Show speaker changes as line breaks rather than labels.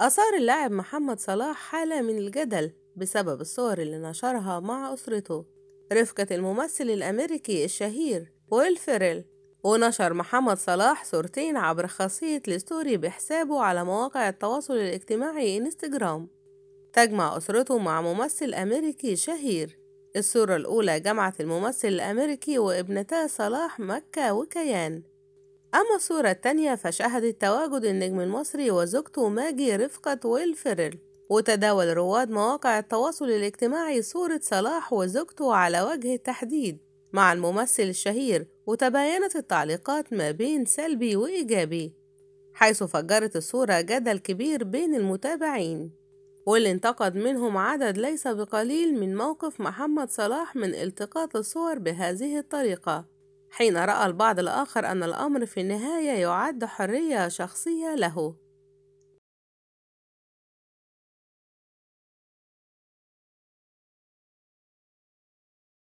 أثار اللاعب محمد صلاح حالة من الجدل بسبب الصور اللي نشرها مع أسرته رفقة الممثل الأمريكي الشهير ويل فيريل ونشر محمد صلاح صورتين عبر خاصية الستوري بحسابه على مواقع التواصل الاجتماعي انستجرام تجمع أسرته مع ممثل أمريكي شهير الصورة الأولى جمعت الممثل الأمريكي وابنتا صلاح مكة وكيان أما الصورة التانية فشهدت تواجد النجم المصري وزوجته ماجي رفقة ويل فيرل وتداول رواد مواقع التواصل الاجتماعي صورة صلاح وزوجته على وجه التحديد مع الممثل الشهير وتباينت التعليقات ما بين سلبي وإيجابي حيث فجرت الصورة جدل كبير بين المتابعين واللي انتقد منهم عدد ليس بقليل من موقف محمد صلاح من التقاط الصور بهذه الطريقة حين رأى البعض الآخر أن الأمر في النهاية يعد حرية شخصية له